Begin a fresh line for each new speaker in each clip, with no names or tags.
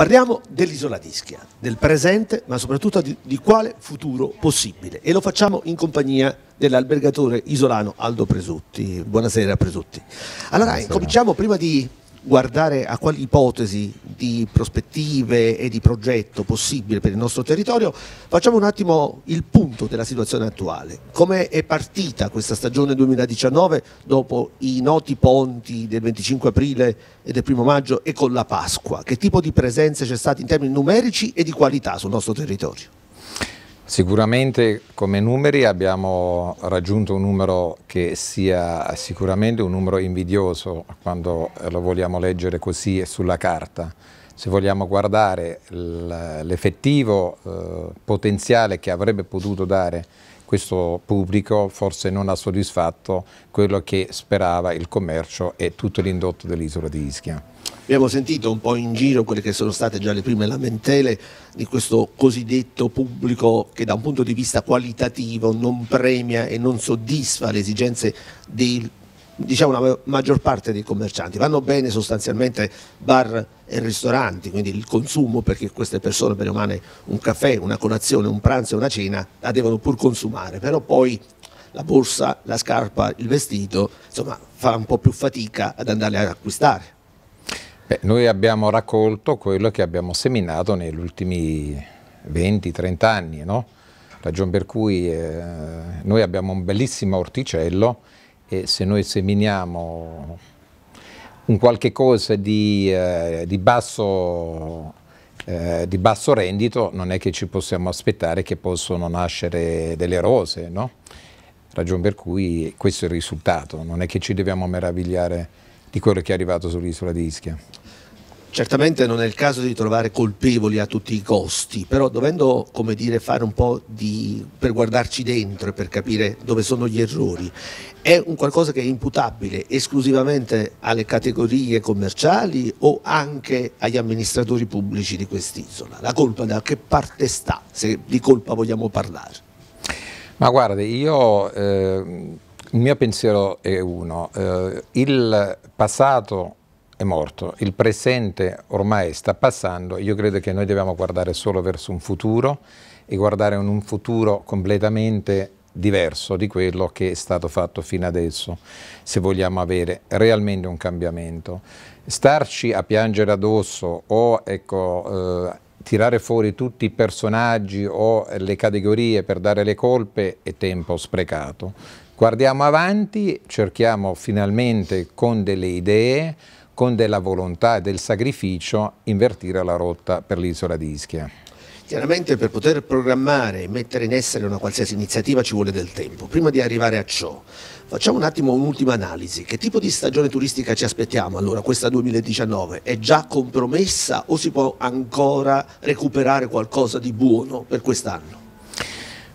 Parliamo dell'isola d'Ischia, del presente, ma soprattutto di, di, quale futuro possibile. E lo facciamo in compagnia dell'albergatore isolano Aldo Presutti. Buonasera Presutti. Allora, Buonasera. cominciamo prima di guardare a quali ipotesi di prospettive e di progetto possibile per il nostro territorio, facciamo un attimo il punto della situazione attuale. Come è partita questa stagione 2019 dopo i noti ponti del 25 aprile e del 1 maggio e con la Pasqua?
Che tipo di presenze c'è stata in termini numerici e di qualità sul nostro territorio? Sicuramente come numeri abbiamo raggiunto un numero che sia sicuramente un numero invidioso quando lo vogliamo leggere così sulla carta. Se vogliamo guardare l'effettivo eh, potenziale che avrebbe potuto dare questo pubblico forse non ha soddisfatto quello che sperava il commercio e tutto l'indotto dell'isola di Ischia.
Abbiamo sentito un po' in giro quelle che sono state già le prime lamentele di questo cosiddetto pubblico che da un punto di vista qualitativo non premia e non soddisfa le esigenze del diciamo, la maggior parte dei commercianti. Vanno bene sostanzialmente bar e ristoranti, quindi il consumo, perché queste persone per o un caffè, una colazione, un pranzo e una cena la devono pur consumare, però poi la borsa, la scarpa, il vestito, insomma
fa un po' più fatica ad andare ad acquistare. Beh, noi abbiamo raccolto quello che abbiamo seminato negli ultimi 20-30 anni, no? ragion per cui eh, noi abbiamo un bellissimo orticello e se noi seminiamo un qualche cosa di, eh, di, basso, eh, di, basso, rendito non è che ci possiamo aspettare che possano nascere delle rose, no? ragion per cui questo è il risultato, non è che ci dobbiamo meravigliare di quello che è arrivato sull'isola di Ischia. Certamente
non è il caso di trovare colpevoli a tutti i costi, però dovendo dire, fare un po' di, per guardarci dentro e per capire dove sono gli errori, è un qualcosa che è imputabile esclusivamente alle categorie commerciali o anche agli amministratori pubblici di quest'isola? La colpa da che parte sta, se di colpa vogliamo parlare?
Ma guardi, io, eh, il mio pensiero è uno, eh, il passato è morto, il presente ormai sta passando, io credo che noi dobbiamo guardare solo verso un futuro e guardare in un futuro completamente diverso di quello che è stato fatto fino adesso, se vogliamo avere realmente un cambiamento. Starci a piangere addosso o ecco, eh, tirare fuori tutti i personaggi o le categorie per dare le colpe è tempo sprecato. Guardiamo avanti, cerchiamo finalmente con delle idee con della volontà e del sacrificio invertire la rotta per l'isola di Ischia?
Chiaramente per poter programmare e mettere in essere una qualsiasi iniziativa ci vuole del tempo. Prima di arrivare a ciò, facciamo un attimo un'ultima analisi. Che tipo di stagione turistica ci aspettiamo? Allora, questa 2019 è già compromessa o si può ancora recuperare qualcosa di buono per quest'anno?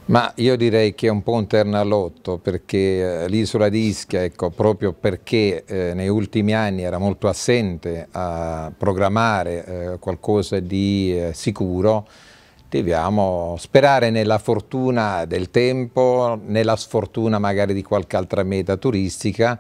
Ma io direi che è un po' un ternalotto perché eh, l'isola di Ischia, ecco, proprio perché eh, nei ultimi anni era molto assente a programmare eh, qualcosa di eh, sicuro, dobbiamo sperare nella fortuna del tempo, nella sfortuna magari di qualche altra meta turistica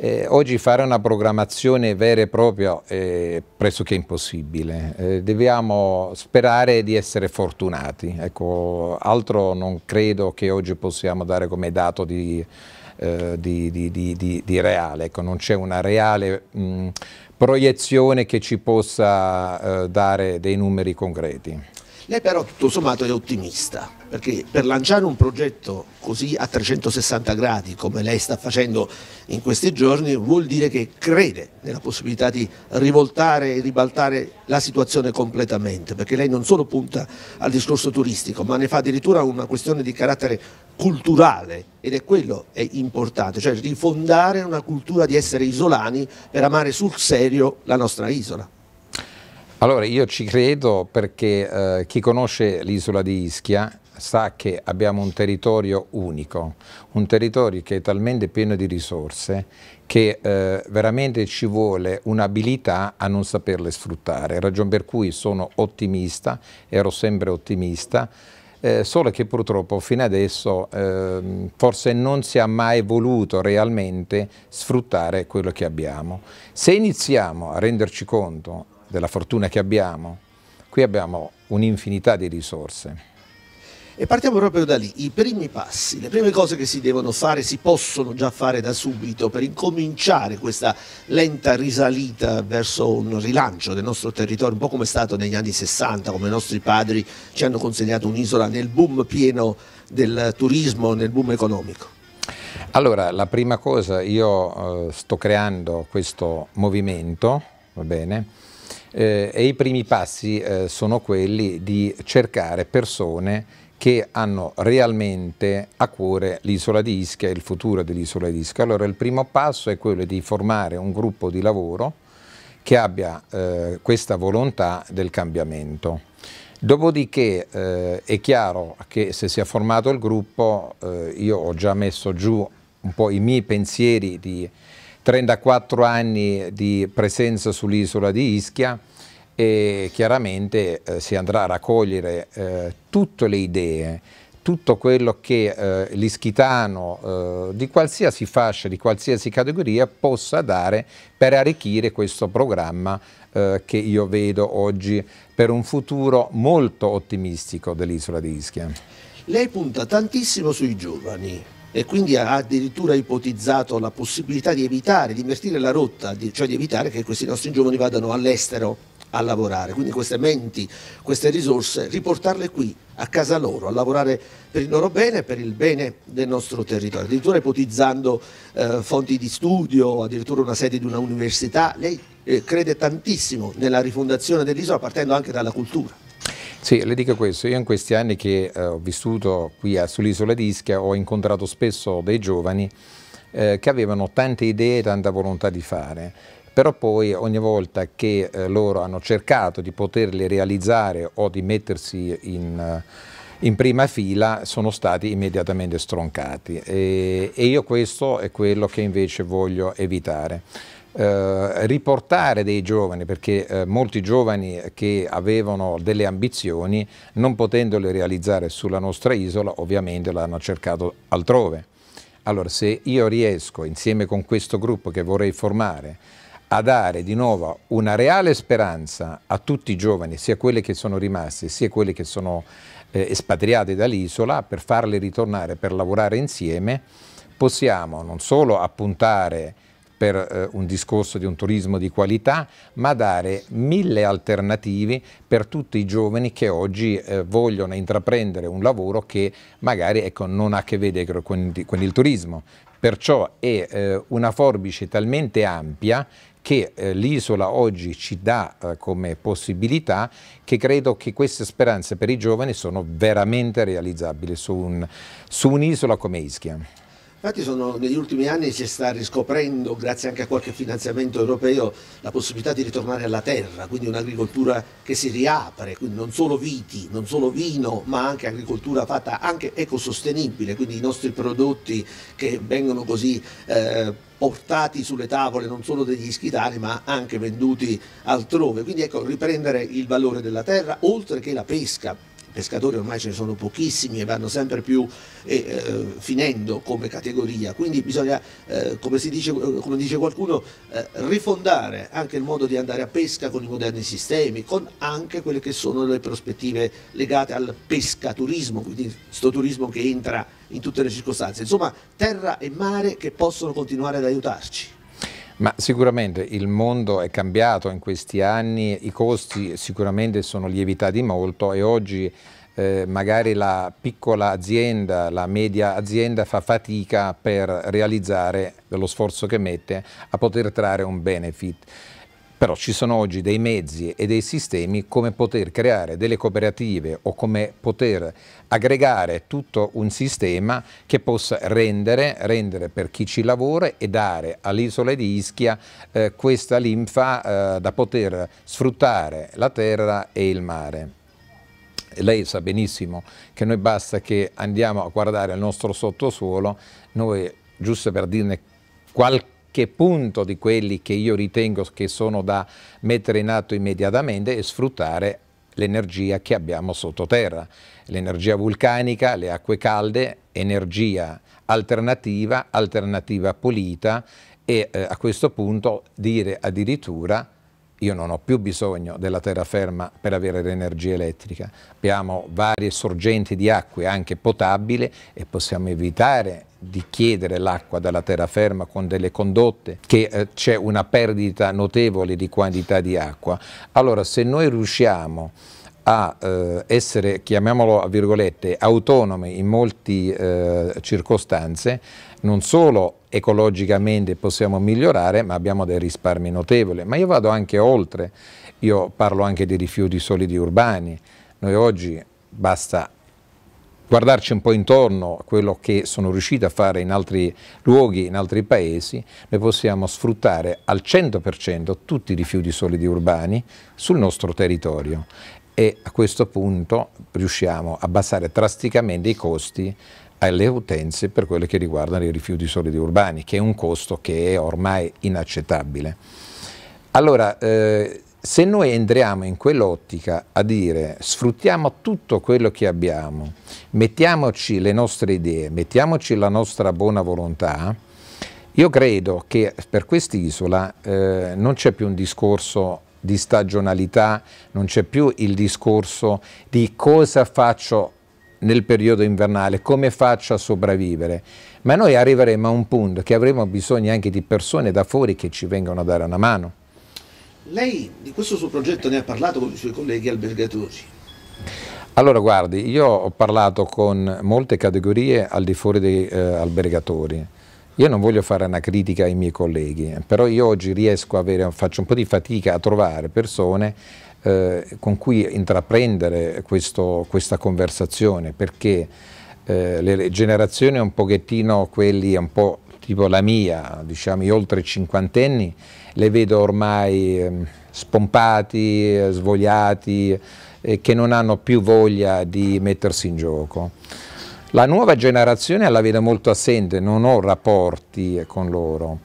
eh, oggi fare una programmazione vera e propria è pressoché impossibile, eh, dobbiamo sperare di essere fortunati, ecco, altro non credo che oggi possiamo dare come dato di, eh, di, di, di reale, ecco, non c'è una reale mh, proiezione che ci possa eh, dare dei numeri concreti.
Lei però tutto sommato è ottimista perché per lanciare un progetto così a 360 gradi come lei sta facendo in questi giorni vuol dire che crede nella possibilità di rivoltare e ribaltare la situazione completamente, perché lei non solo punta al discorso turistico, ma ne fa addirittura una questione di carattere culturale ed è quello è importante, cioè rifondare una cultura di essere isolani per amare sul serio la nostra isola.
Allora io ci credo perché eh, chi conosce l'isola di Ischia sa che abbiamo un territorio unico, un territorio che è talmente pieno di risorse che eh, veramente ci vuole un'abilità a non saperle sfruttare, ragion per cui sono ottimista, ero sempre ottimista, eh, solo che purtroppo fino adesso eh, forse non si è mai voluto realmente sfruttare quello che abbiamo. Se iniziamo a renderci conto della fortuna che abbiamo, qui abbiamo un'infinità di risorse. E
partiamo proprio da lì, i primi passi, le prime cose che si devono fare, si possono già fare da subito per incominciare questa lenta risalita verso un rilancio del nostro territorio, un po' come è stato negli anni 60, come i nostri padri ci hanno consegnato un'isola nel boom pieno del turismo, nel boom economico.
Allora, la prima cosa, io eh, sto creando questo movimento, va bene, eh, e i primi passi eh, sono quelli di cercare persone che hanno realmente a cuore l'isola di Ischia e il futuro dell'isola di Ischia. Allora il primo passo è quello di formare un gruppo di lavoro che abbia eh, questa volontà del cambiamento. Dopodiché eh, è chiaro che se si è formato il gruppo eh, io ho già messo giù un po' i miei pensieri di 34 anni di presenza sull'isola di Ischia, e chiaramente eh, si andrà a raccogliere eh, tutte le idee, tutto quello che eh, l'ischitano eh, di qualsiasi fascia, di qualsiasi categoria possa dare per arricchire questo programma eh, che io vedo oggi per un futuro molto ottimistico dell'isola di Ischia.
Lei punta tantissimo sui giovani, e
quindi ha addirittura ipotizzato la
possibilità di evitare, di invertire la rotta, cioè di evitare che questi nostri giovani vadano all'estero a lavorare, quindi queste menti, queste risorse, riportarle qui a casa loro, a lavorare per il loro bene e per il bene del nostro territorio, addirittura ipotizzando eh, fonti di studio, addirittura una sede di una università. Lei eh, crede tantissimo nella rifondazione dell'isola partendo anche dalla cultura.
Sì, le dico questo, io in questi anni che eh, ho vissuto qui eh, sull'isola di Ischia ho incontrato spesso dei giovani eh, che avevano tante idee e tanta volontà di fare però poi ogni volta che eh, loro hanno cercato di poterle realizzare o di mettersi in, eh, in prima fila sono stati immediatamente stroncati e, e, io questo è quello che invece voglio evitare. Eh, riportare dei giovani perché eh, molti giovani che avevano delle ambizioni non potendole realizzare sulla nostra isola ovviamente l'hanno cercato altrove allora se io riesco insieme con questo gruppo che vorrei formare a dare di nuovo una reale speranza a tutti i giovani, sia quelli che sono rimasti, sia quelli che sono eh, espatriati dall'isola, per farli ritornare, per lavorare insieme, possiamo non solo appuntare per eh, un discorso di un turismo di qualità, ma dare mille alternative per tutti i giovani che oggi eh, vogliono intraprendere un lavoro che magari ecco, non ha a che vedere con, con il turismo. Perciò è eh, una forbice talmente ampia che eh, l'isola oggi ci dà eh, come possibilità, che credo che queste speranze per i giovani sono veramente realizzabili su un'isola un come Ischia.
Infatti sono, negli ultimi anni si sta riscoprendo, grazie anche a qualche finanziamento europeo, la possibilità di ritornare alla terra, quindi un'agricoltura che si riapre, quindi non solo viti, non solo vino, ma anche agricoltura fatta anche ecosostenibile, quindi i nostri prodotti che vengono così eh, portati sulle tavole non solo degli ischitani ma anche venduti altrove. Quindi ecco, riprendere il valore della terra oltre che la pesca, pescatori ormai ce ne sono pochissimi e vanno sempre più eh, eh finendo come categoria, quindi bisogna, eh, come, dice, eh, come, dice, qualcuno, eh, rifondare anche il modo di andare a pesca con i moderni sistemi, con anche quelle che sono le prospettive legate al pescaturismo, quindi sto turismo che entra in tutte le circostanze, insomma terra e mare che possono continuare ad aiutarci.
Ma sicuramente il mondo è cambiato in questi anni, i costi sicuramente sono lievitati molto e oggi eh, magari la piccola azienda, la media azienda fa fatica per realizzare lo sforzo che mette a poter trarre un benefit. Però ci sono oggi dei mezzi e dei sistemi come poter creare delle cooperative o come poter aggregare tutto un sistema che possa rendere, rendere per chi ci lavora e dare all'isola di Ischia eh, questa linfa eh, da poter sfruttare la terra e il mare lei sa benissimo che noi basta che andiamo a guardare il nostro sottosuolo, noi giusto per dirne qualche qualche punto di quelli che io ritengo che sono da mettere in atto immediatamente e sfruttare l'energia che abbiamo sottoterra, l'energia vulcanica, le acque calde, energia alternativa, alternativa pulita e eh, a questo punto dire addirittura io non ho più bisogno della terraferma per avere l'energia elettrica, abbiamo varie sorgenti di acque anche potabile e possiamo evitare di chiedere l'acqua dalla terraferma con delle condotte, che eh, c'è una perdita notevole di quantità di acqua, allora se noi riusciamo a eh, essere, chiamiamolo a virgolette, autonome in molte eh, circostanze, non solo ecologicamente possiamo migliorare, ma abbiamo dei risparmi notevoli. Ma io vado anche oltre, io parlo anche di rifiuti solidi urbani. Noi oggi basta guardarci un po' intorno a quello che sono riusciti a fare in altri luoghi, in altri paesi, noi possiamo sfruttare al 100% tutti i rifiuti solidi urbani sul nostro territorio e a questo punto riusciamo a abbassare drasticamente i costi alle utenze per quelle che riguardano i rifiuti solidi urbani, che è un costo che è ormai inaccettabile. Allora, eh, se noi entriamo in quell'ottica a dire sfruttiamo tutto quello che abbiamo, mettiamoci le nostre idee, mettiamoci la nostra buona volontà, io credo che per quest'isola eh, non c'è più un discorso di stagionalità, non c'è più il discorso di cosa faccio nel periodo invernale, come faccio a sopravvivere, ma noi arriveremo a un punto che avremo bisogno anche di persone da fuori che ci vengano a dare una mano.
Lei di questo suo progetto ne ha parlato con i suoi colleghi albergatori?
Allora guardi, io ho parlato con molte categorie al di fuori dei eh, albergatori. Io non voglio fare una critica ai miei colleghi, però io oggi riesco a avere, faccio un po' di fatica a trovare persone eh, con cui intraprendere questo, questa conversazione, perché eh, le generazioni un pochettino quelli un po' tipo la mia, diciamo i oltre cinquantenni, le vedo ormai ehm, spompati, eh, svogliati, eh, che non hanno più voglia di mettersi in gioco. La nuova generazione la vedo molto assente, non ho rapporti con loro.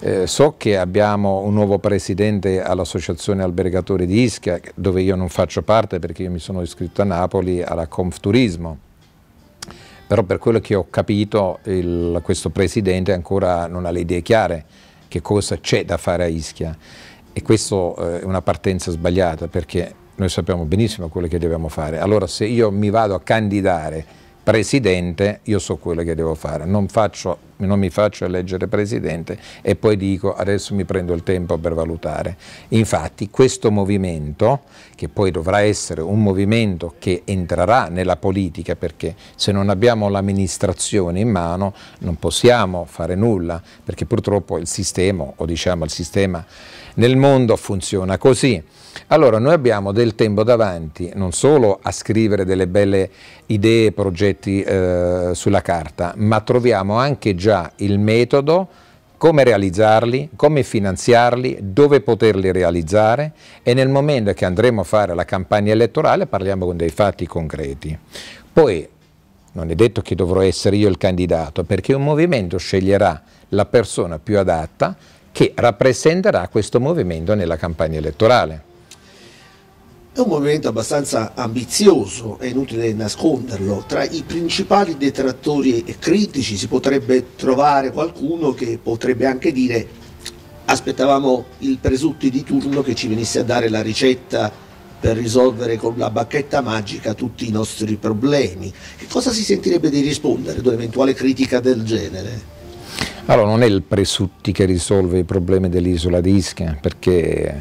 Eh, so che abbiamo un nuovo presidente all'associazione albergatori di Ischia, dove io non faccio parte perché io mi sono iscritto a Napoli alla Conf Turismo però per quello che ho capito il, questo presidente ancora non ha le idee chiare che cosa c'è da fare a Ischia e questa eh, è una partenza sbagliata perché noi sappiamo benissimo quello che dobbiamo fare. Allora se io mi vado a candidare presidente, io so quello che devo fare, non, faccio, non, mi faccio eleggere presidente e poi dico adesso mi prendo il tempo per valutare. Infatti questo movimento, che poi dovrà essere un movimento che entrerà nella politica, perché se non abbiamo l'amministrazione in mano non possiamo fare nulla, perché purtroppo il sistema, o diciamo il sistema nel mondo funziona così. Allora noi abbiamo del tempo davanti non solo a scrivere delle belle idee, progetti eh, sulla carta, ma troviamo anche già il metodo come realizzarli, come finanziarli, dove poterli realizzare e nel momento che andremo a fare la campagna elettorale parliamo con dei fatti concreti. Poi non è detto che dovrò essere io il candidato perché un movimento sceglierà la persona più adatta che rappresenterà questo movimento nella campagna elettorale.
È un movimento abbastanza ambizioso, è inutile nasconderlo. Tra i principali detrattori e critici si potrebbe trovare qualcuno che potrebbe anche dire aspettavamo il presutto di turno che ci venisse a dare la ricetta per risolvere con la bacchetta magica tutti i nostri problemi. Che cosa si sentirebbe di rispondere ad un'eventuale critica del genere?
Allora non è il Presutti che risolve i problemi dell'isola di Ischia, perché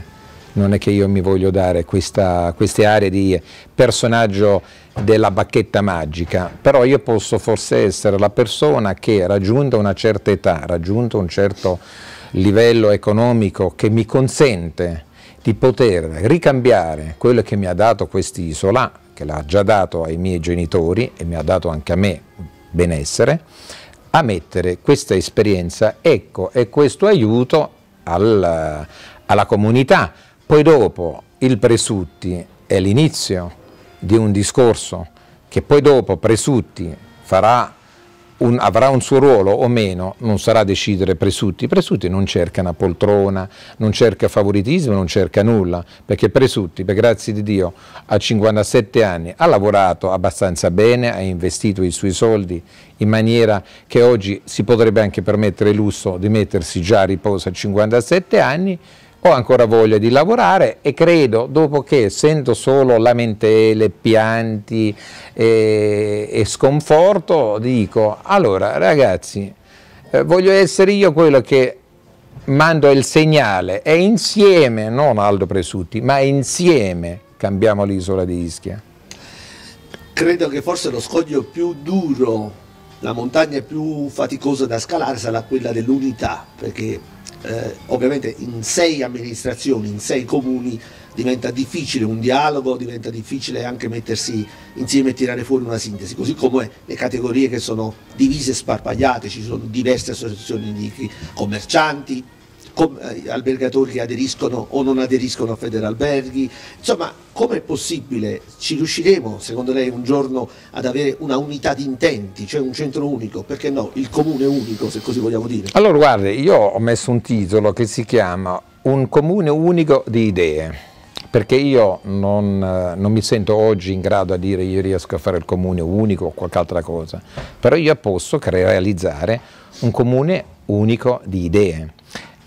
non è che io mi voglio dare questa, queste aree di personaggio della bacchetta magica, però io posso forse essere la persona che raggiunta una certa età, raggiunto un certo livello economico che mi consente di poter ricambiare quello che mi ha dato quest'isola, che l'ha già dato ai miei genitori e mi ha dato anche a me benessere, a mettere questa esperienza, ecco, e questo aiuto al, alla comunità. Poi dopo il Presutti è l'inizio di un discorso che poi dopo Presutti farà un, avrà un suo ruolo o meno non sarà decidere Presutti. Presutti non cerca una poltrona, non cerca favoritismo, non cerca nulla, perché Presutti, per grazie di Dio, a 57 anni ha lavorato abbastanza bene, ha investito i suoi soldi in maniera che oggi si potrebbe anche permettere il lusso di mettersi già a riposo a 57 anni ho ancora voglia di lavorare e credo, dopo che sento solo lamentele, pianti e, eh, e sconforto, dico, allora ragazzi, eh, voglio essere io quello che mando il segnale e insieme, non Aldo Presutti, ma insieme cambiamo l'isola di Ischia.
Credo che forse lo scoglio più duro, la montagna più faticosa da scalare sarà quella dell'unità, perché eh, ovviamente in sei amministrazioni, in sei comuni diventa difficile un dialogo, diventa difficile anche mettersi insieme e tirare fuori una sintesi, così come le categorie che sono divise e sparpagliate, ci sono diverse associazioni di commercianti, eh, albergatori che aderiscono o non aderiscono a Federalberghi, insomma com'è possibile, ci riusciremo secondo lei un giorno ad avere una unità di intenti, cioè un centro unico, perché no, il comune unico se così vogliamo dire?
Allora guardi, io ho messo un titolo che si chiama Un comune unico di idee perché io non, eh, non, mi sento oggi in grado a dire io riesco a fare il comune unico o qualche altra cosa, però io posso realizzare un comune unico di idee.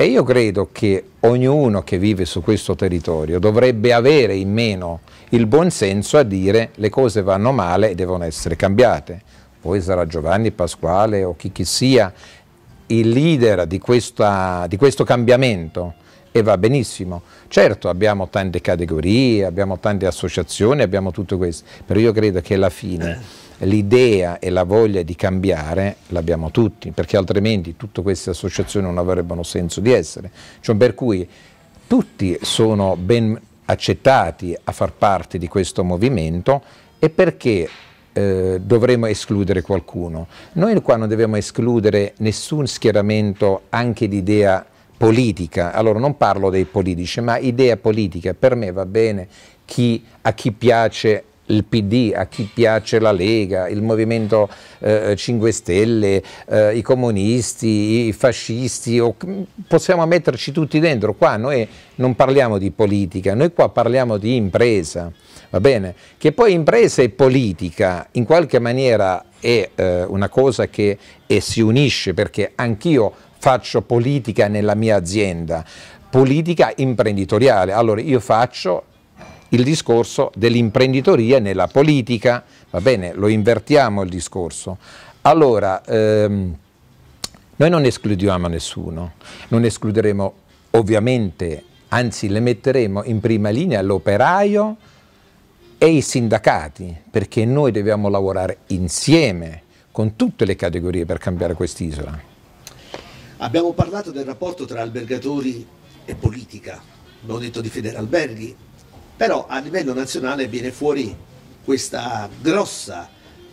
E io credo che ognuno che vive su questo territorio dovrebbe avere in meno il buon senso a dire le cose vanno male e devono essere cambiate. Poi sarà Giovanni Pasquale o chi chi sia il leader di, questa, di questo cambiamento e va benissimo. Certo abbiamo tante categorie, abbiamo tante associazioni, abbiamo tutto questo, però io credo che alla fine eh. l'idea e la voglia di cambiare l'abbiamo tutti, perché altrimenti tutte queste associazioni non avrebbero senso di essere. Cioè, per cui tutti sono ben accettati a far parte di questo movimento e perché eh, dovremmo escludere qualcuno? Noi qua non dobbiamo escludere nessun schieramento anche di idea politica, allora non parlo dei politici, ma idea politica, per me va bene chi, a chi piace il PD, a chi piace la Lega, il Movimento eh, 5 Stelle, eh, i comunisti, i fascisti, o, possiamo metterci tutti dentro, qua noi non parliamo di politica, noi qua parliamo di impresa, va bene? Che poi impresa e politica in qualche maniera è eh, una cosa che eh, si unisce perché anch'io faccio politica nella mia azienda, politica imprenditoriale, allora io faccio il discorso dell'imprenditoria nella politica, va bene, lo invertiamo il discorso. Allora, ehm, noi non escludiamo nessuno, non escluderemo ovviamente, anzi le metteremo in prima linea l'operaio e i sindacati, perché noi dobbiamo lavorare insieme con tutte le categorie per cambiare quest'isola.
Abbiamo parlato del rapporto tra albergatori e politica, non detto di Federalberghi, però a livello nazionale viene fuori questa grossa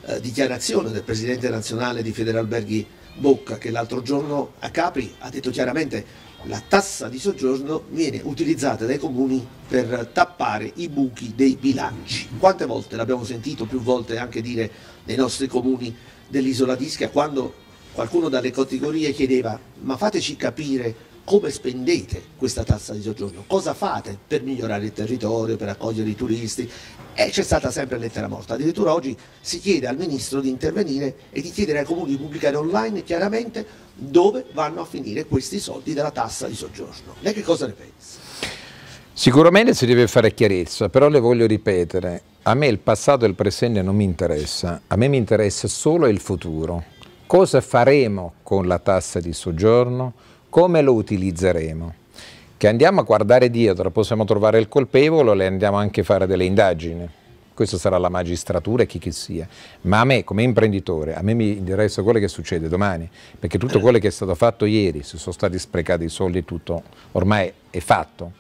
eh, dichiarazione del presidente nazionale di Federalberghi Bocca che l'altro giorno a Capri ha detto chiaramente la tassa di soggiorno viene utilizzata dai comuni per tappare i buchi dei bilanci. Quante volte l'abbiamo sentito più volte anche dire nei nostri comuni dell'isola d'Ischia quando Qualcuno dalle categorie chiedeva ma fateci capire come spendete questa tassa di soggiorno, cosa fate per migliorare il territorio, per accogliere i turisti e c'è stata sempre lettera morta. Addirittura oggi si chiede al Ministro di intervenire e di chiedere ai comuni di pubblicare online chiaramente dove vanno a finire questi soldi della tassa di soggiorno. Lei che cosa ne pensa?
Sicuramente si deve fare chiarezza, però le voglio ripetere, a me il passato e il presente non mi interessa, a me mi interessa solo il futuro cosa faremo con la tassa di soggiorno, come lo utilizzeremo. Che andiamo a guardare dietro, possiamo trovare il colpevole e andiamo anche a fare delle indagini. Questa sarà la magistratura e chi che sia. Ma a me, come imprenditore, a me mi interessa quello che succede domani, perché tutto quello che è stato fatto ieri, se sono stati sprecati i soldi, e tutto ormai è fatto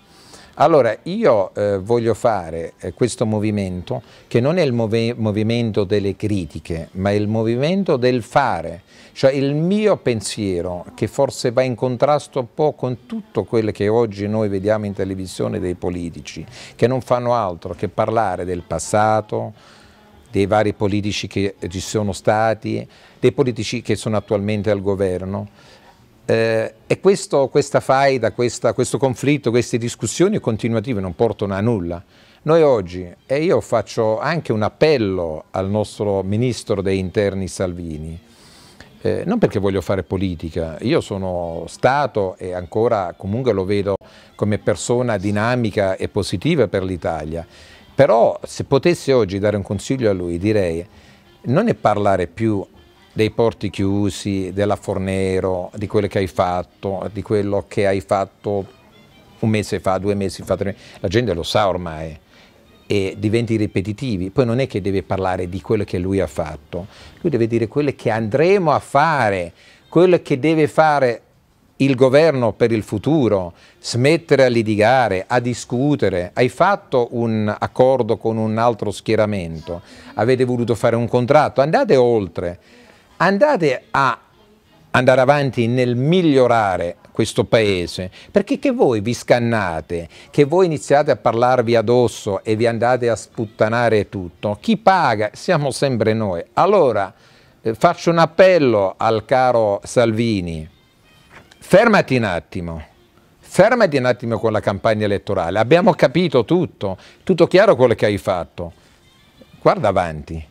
allora io eh, voglio fare eh, questo movimento che non è il move movimento delle critiche, ma è il movimento del fare, cioè il mio pensiero che forse va in contrasto un po' con tutto quello che oggi noi vediamo in televisione dei politici, che non fanno altro che parlare del passato, dei vari politici che ci sono stati, dei politici che sono attualmente al governo eh, e questo, questa faida, questa, questo conflitto, queste discussioni continuative non portano a nulla. Noi oggi, e io faccio anche un appello al nostro ministro degli interni Salvini, eh, non perché voglio fare politica, io sono stato e ancora comunque lo vedo come persona dinamica e positiva per l'Italia, però se potessi oggi dare un consiglio a lui direi non è parlare più dei porti chiusi, della Fornero, di quello che hai fatto, di quello che hai fatto un mese fa, due mesi fa, tre mesi. La gente lo sa ormai e diventi ripetitivi. Poi non è che deve parlare di quello che lui ha fatto, lui deve dire quello che andremo a fare, quello che deve fare il governo per il futuro, smettere a litigare, a discutere. Hai fatto un accordo con un altro schieramento, avete voluto fare un contratto, andate oltre andate a andare avanti nel migliorare questo paese, perché che voi vi scannate, che voi iniziate a parlarvi addosso e vi andate a sputtanare tutto, chi paga siamo sempre noi. Allora eh, faccio un appello al caro Salvini, fermati un attimo, fermati un attimo con la campagna elettorale, abbiamo capito tutto, tutto chiaro quello che hai fatto, guarda avanti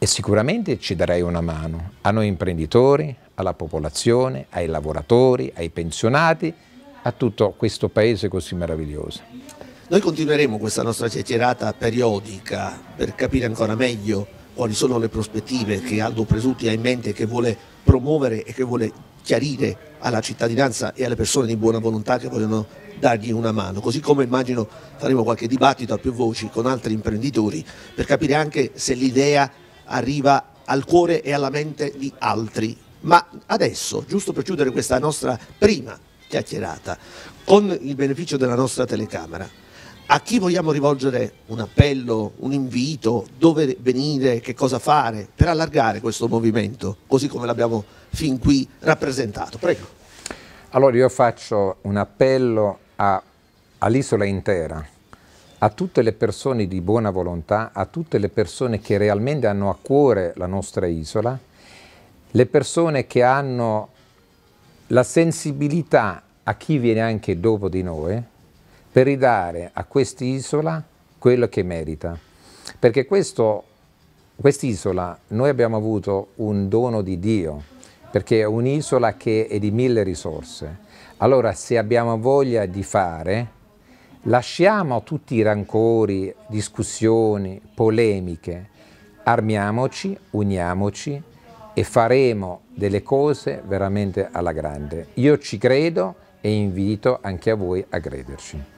e sicuramente ci darei una mano a noi imprenditori, alla popolazione, ai lavoratori, ai pensionati, a tutto questo paese così meraviglioso.
Noi continueremo questa nostra chiacchierata periodica per capire ancora meglio quali sono le prospettive che Aldo Presutti ha in mente che vuole promuovere e che vuole chiarire alla cittadinanza e alle persone di buona volontà che vogliono dargli una mano, così come immagino faremo qualche dibattito a più voci con altri imprenditori per capire anche se l'idea arriva al cuore e alla mente di altri. Ma adesso, giusto per chiudere questa nostra prima chiacchierata, con il beneficio della nostra telecamera, a chi vogliamo rivolgere un appello, un invito, dove venire, che cosa fare per allargare
questo movimento, così come l'abbiamo fin qui rappresentato. Prego. Allora io faccio un appello all'isola intera, a tutte le persone di buona volontà, a tutte le persone che realmente hanno a cuore la nostra isola, le persone che hanno la sensibilità a chi viene anche dopo di noi, per ridare a quest'isola quello che merita. Perché quest'isola noi abbiamo avuto un dono di Dio, perché è un'isola che è di mille risorse. Allora se abbiamo voglia di fare, Lasciamo tutti i rancori, discussioni, polemiche, armiamoci, uniamoci e faremo delle cose veramente alla grande. Io ci credo e invito anche a voi a crederci.